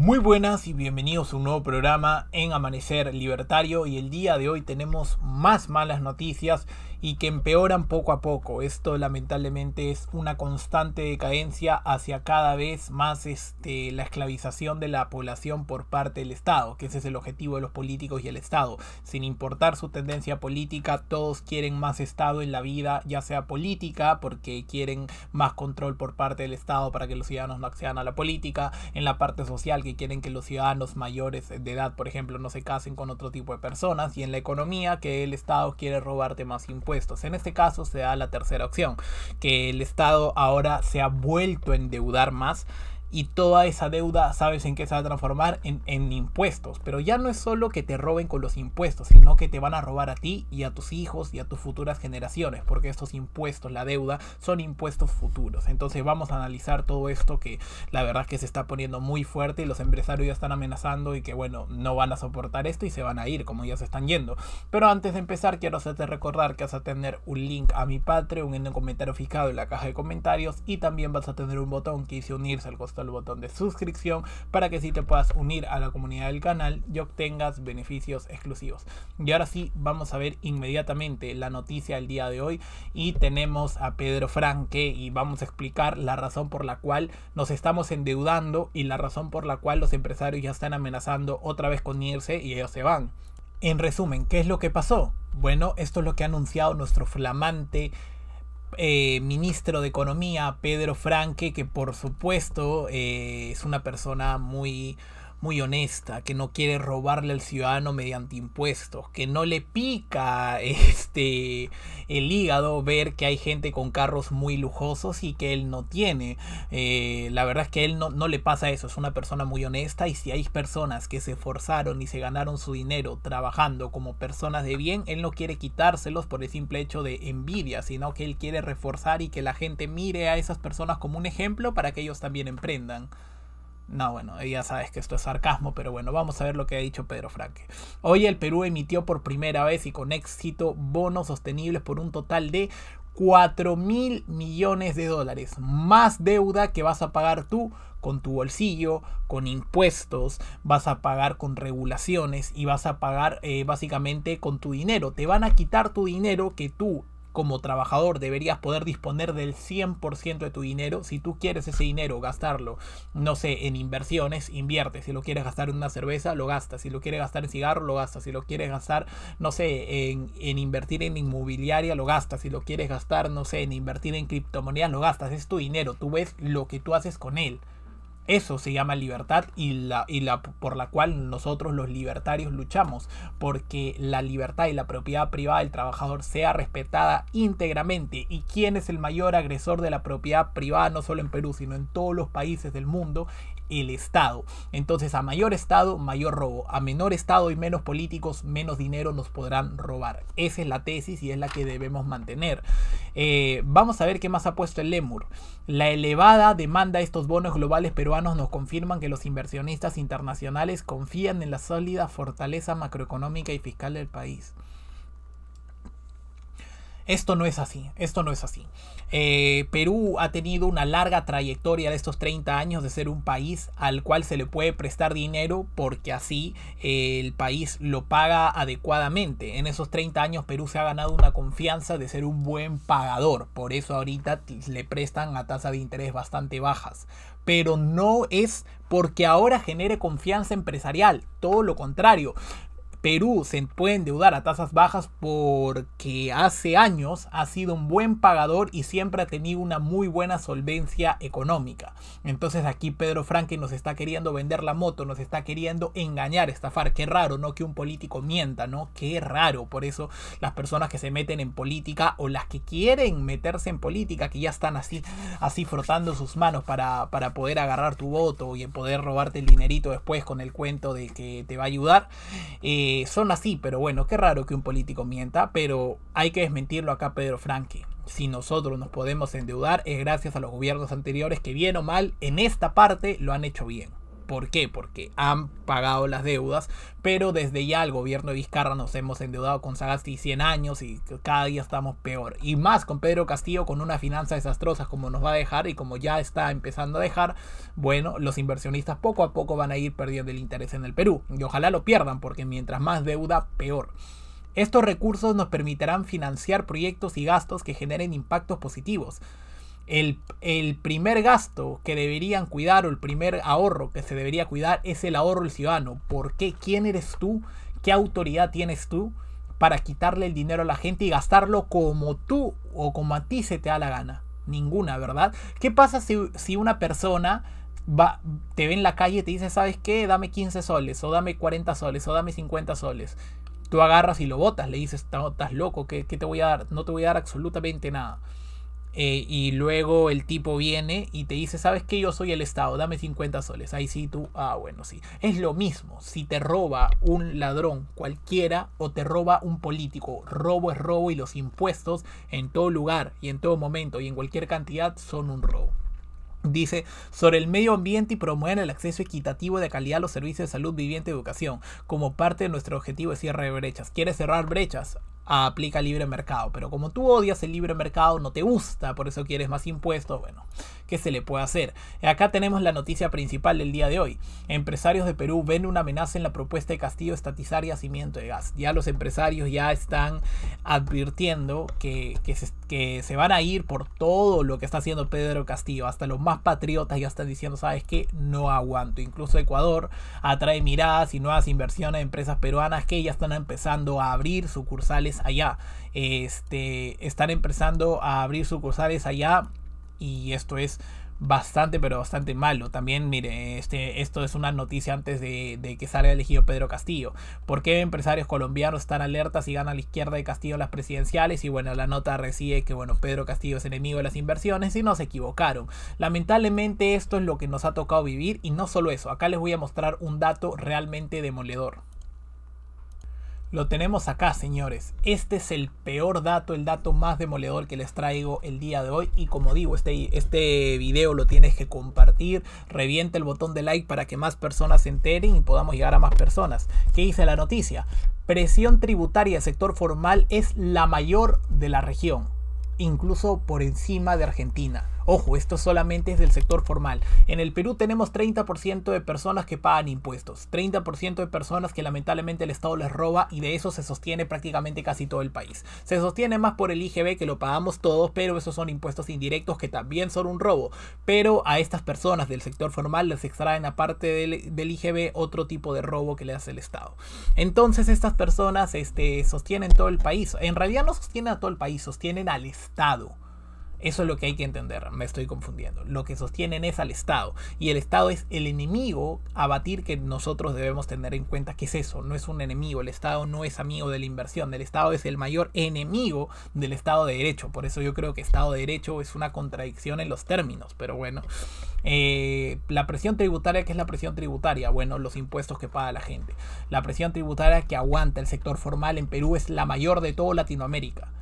Muy buenas y bienvenidos a un nuevo programa en Amanecer Libertario y el día de hoy tenemos más malas noticias y que empeoran poco a poco. Esto lamentablemente es una constante decadencia hacia cada vez más este, la esclavización de la población por parte del Estado, que ese es el objetivo de los políticos y el Estado. Sin importar su tendencia política, todos quieren más Estado en la vida, ya sea política, porque quieren más control por parte del Estado para que los ciudadanos no accedan a la política, en la parte social, que quieren que los ciudadanos mayores de edad, por ejemplo, no se casen con otro tipo de personas, y en la economía, que el Estado quiere robarte más impuestos en este caso se da la tercera opción, que el Estado ahora se ha vuelto a endeudar más y toda esa deuda sabes en qué se va a transformar en, impuestos. Pero ya no es solo que te roben con los impuestos, sino que te van a robar a ti y a tus hijos y a tus futuras generaciones, porque estos impuestos, la deuda, son impuestos futuros. Entonces vamos a analizar todo esto que la verdad que se está poniendo muy fuerte y los empresarios ya están amenazando y que bueno, no van a soportar esto y se van a ir como ya se están yendo. Pero antes de empezar, quiero hacerte recordar que vas a tener un link a mi Patreon en el comentario fijado en la caja de comentarios y también vas a tener un botón que dice unirse al costado al el botón de suscripción para que si te puedas unir a la comunidad del canal y obtengas beneficios exclusivos. Y ahora sí, vamos a ver inmediatamente la noticia del día de hoy y tenemos a Pedro Franque y vamos a explicar la razón por la cual nos estamos endeudando y la razón por la cual los empresarios ya están amenazando otra vez con irse y ellos se van. En resumen, ¿qué es lo que pasó? Bueno, esto es lo que ha anunciado nuestro flamante eh, ministro de Economía, Pedro Franque, que por supuesto eh, es una persona muy, muy honesta, que no quiere robarle al ciudadano mediante impuestos, que no le pica este el hígado ver que hay gente con carros muy lujosos y que él no tiene. Eh, la verdad es que a él no, no le pasa eso, es una persona muy honesta y si hay personas que se forzaron y se ganaron su dinero trabajando como personas de bien, él no quiere quitárselos por el simple hecho de envidia, sino que él quiere reforzar y que la gente mire a esas personas como un ejemplo para que ellos también emprendan. No, bueno, ya sabes que esto es sarcasmo, pero bueno, vamos a ver lo que ha dicho Pedro Franque. Hoy el Perú emitió por primera vez y con éxito bonos sostenibles por un total de 4 mil millones de dólares. Más deuda que vas a pagar tú con tu bolsillo, con impuestos, vas a pagar con regulaciones y vas a pagar eh, básicamente con tu dinero. Te van a quitar tu dinero que tú como trabajador deberías poder disponer del 100% de tu dinero. Si tú quieres ese dinero gastarlo, no sé, en inversiones, invierte. Si lo quieres gastar en una cerveza, lo gastas. Si lo quieres gastar en cigarro, lo gastas. Si lo quieres gastar, no sé, en, en invertir en inmobiliaria, lo gastas. Si lo quieres gastar, no sé, en invertir en criptomonedas, lo gastas. Es tu dinero. Tú ves lo que tú haces con él. Eso se llama libertad y la, y la por la cual nosotros los libertarios luchamos, porque la libertad y la propiedad privada del trabajador sea respetada íntegramente. ¿Y quién es el mayor agresor de la propiedad privada, no solo en Perú, sino en todos los países del mundo? el Estado. Entonces, a mayor Estado, mayor robo. A menor Estado y menos políticos, menos dinero nos podrán robar. Esa es la tesis y es la que debemos mantener. Eh, vamos a ver qué más ha puesto el Lemur. La elevada demanda de estos bonos globales peruanos nos confirman que los inversionistas internacionales confían en la sólida fortaleza macroeconómica y fiscal del país. Esto no es así, esto no es así. Eh, Perú ha tenido una larga trayectoria de estos 30 años de ser un país al cual se le puede prestar dinero porque así eh, el país lo paga adecuadamente. En esos 30 años Perú se ha ganado una confianza de ser un buen pagador, por eso ahorita le prestan a tasas de interés bastante bajas pero no es porque ahora genere confianza empresarial, todo lo contrario. Perú se puede endeudar a tasas bajas porque hace años ha sido un buen pagador y siempre ha tenido una muy buena solvencia económica. Entonces aquí Pedro Franque nos está queriendo vender la moto, nos está queriendo engañar, estafar. Qué raro, ¿no? Que un político mienta, ¿no? Qué raro. Por eso las personas que se meten en política o las que quieren meterse en política, que ya están así, así frotando sus manos para, para poder agarrar tu voto y poder robarte el dinerito después con el cuento de que te va a ayudar. Eh, eh, son así, pero bueno, qué raro que un político mienta, pero hay que desmentirlo acá Pedro Franque. Si nosotros nos podemos endeudar es gracias a los gobiernos anteriores que bien o mal en esta parte lo han hecho bien. ¿Por qué? Porque han pagado las deudas, pero desde ya el gobierno de Vizcarra nos hemos endeudado con Sagasti 100 años y cada día estamos peor. Y más con Pedro Castillo con una finanza desastrosa como nos va a dejar y como ya está empezando a dejar, bueno, los inversionistas poco a poco van a ir perdiendo el interés en el Perú. Y ojalá lo pierdan, porque mientras más deuda, peor. Estos recursos nos permitirán financiar proyectos y gastos que generen impactos positivos el, primer gasto que deberían cuidar o el primer ahorro que se debería cuidar es el ahorro del ciudadano. ¿Por qué? ¿Quién eres tú? ¿Qué autoridad tienes tú para quitarle el dinero a la gente y gastarlo como tú o como a ti se te da la gana? Ninguna, ¿verdad? ¿Qué pasa si, si una persona va, te ve en la calle y te dice, ¿sabes qué? Dame 15 soles, o dame 40 soles, o dame 50 soles. Tú agarras y lo botas, le dices, estás loco, ¿qué, te voy a dar? No te voy a dar absolutamente nada. Eh, y luego el tipo viene y te dice, ¿sabes qué? Yo soy el Estado, dame 50 soles. Ahí sí tú, ah, bueno, sí. Es lo mismo, si te roba un ladrón cualquiera o te roba un político. Robo es robo y los impuestos en todo lugar y en todo momento y en cualquier cantidad son un robo. Dice, sobre el medio ambiente y promueven el acceso equitativo de calidad a los servicios de salud, vivienda y educación, como parte de nuestro objetivo de cierre de brechas. ¿Quieres cerrar brechas? aplica libre mercado. Pero como tú odias el libre mercado, no te gusta, por eso quieres más impuestos, bueno, ¿qué se le puede hacer? Acá tenemos la noticia principal del día de hoy. Empresarios de Perú ven una amenaza en la propuesta de Castillo estatizar y yacimiento de gas. Ya los empresarios ya están advirtiendo que, que se, que se van a ir por todo lo que está haciendo Pedro Castillo. Hasta los más patriotas ya están diciendo, sabes que no aguanto. Incluso Ecuador atrae miradas y nuevas inversiones a empresas peruanas que ya están empezando a abrir sucursales allá. Este, están empezando a abrir sucursales allá y esto es bastante, pero bastante malo. También, mire, este, esto es una noticia antes de, que salga elegido Pedro Castillo. ¿Por qué empresarios colombianos están alertas si gana la izquierda de Castillo las presidenciales? Y bueno, la nota recibe que, bueno, Pedro Castillo es enemigo de las inversiones y no se equivocaron. Lamentablemente esto es lo que nos ha tocado vivir y no solo eso, acá les voy a mostrar un dato realmente demoledor. Lo tenemos acá, señores. Este es el peor dato, el dato más demoledor que les traigo el día de hoy. Y como digo, este, este video lo tienes que compartir. Revienta el botón de like para que más personas se enteren y podamos llegar a más personas. ¿Qué dice la noticia? Presión tributaria del sector formal es la mayor de la región, incluso por encima de Argentina. Ojo, esto solamente es del sector formal. En el Perú tenemos 30% de personas que pagan impuestos, 30% de personas que lamentablemente el Estado les roba y de eso se sostiene prácticamente casi todo el país. Se sostiene más por el IGB que lo pagamos todos, pero esos son impuestos indirectos que también son un robo. Pero a estas personas del sector formal les extraen aparte del, IGB otro tipo de robo que le hace el Estado. Entonces estas personas este, sostienen todo el país. En realidad no sostienen a todo el país, sostienen al Estado. Eso es lo que hay que entender, me estoy confundiendo. Lo que sostienen es al Estado. Y el Estado es el enemigo a batir que nosotros debemos tener en cuenta que es eso, no es un enemigo. El Estado no es amigo de la inversión. El Estado es el mayor enemigo del Estado de Derecho. Por eso yo creo que Estado de Derecho es una contradicción en los términos. Pero bueno, eh, la presión tributaria, ¿qué es la presión tributaria? Bueno, los impuestos que paga la gente. La presión tributaria que aguanta el sector formal en Perú es la mayor de toda Latinoamérica.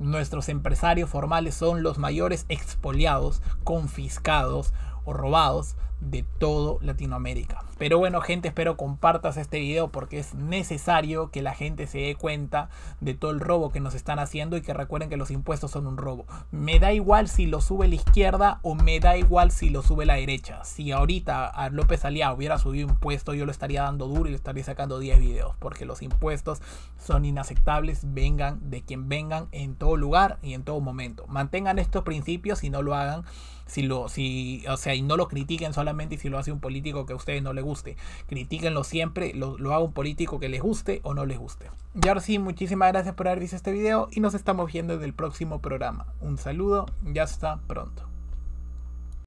Nuestros empresarios formales son los mayores expoliados, confiscados, o robados de todo Latinoamérica. Pero bueno gente, espero compartas este video porque es necesario que la gente se dé cuenta de todo el robo que nos están haciendo y que recuerden que los impuestos son un robo. Me da igual si lo sube la izquierda o me da igual si lo sube la derecha. Si ahorita a López Aliá hubiera subido impuesto yo lo estaría dando duro y le estaría sacando 10 videos porque los impuestos son inaceptables, vengan de quien vengan en todo lugar y en todo momento. Mantengan estos principios y no lo hagan si lo, si, o sea, y no lo critiquen solamente si lo hace un político que a ustedes no les guste. Critíquenlo siempre, lo, lo haga un político que les guste o no les guste. Y ahora sí, muchísimas gracias por haber visto este video y nos estamos viendo en el próximo programa. Un saludo ya hasta pronto.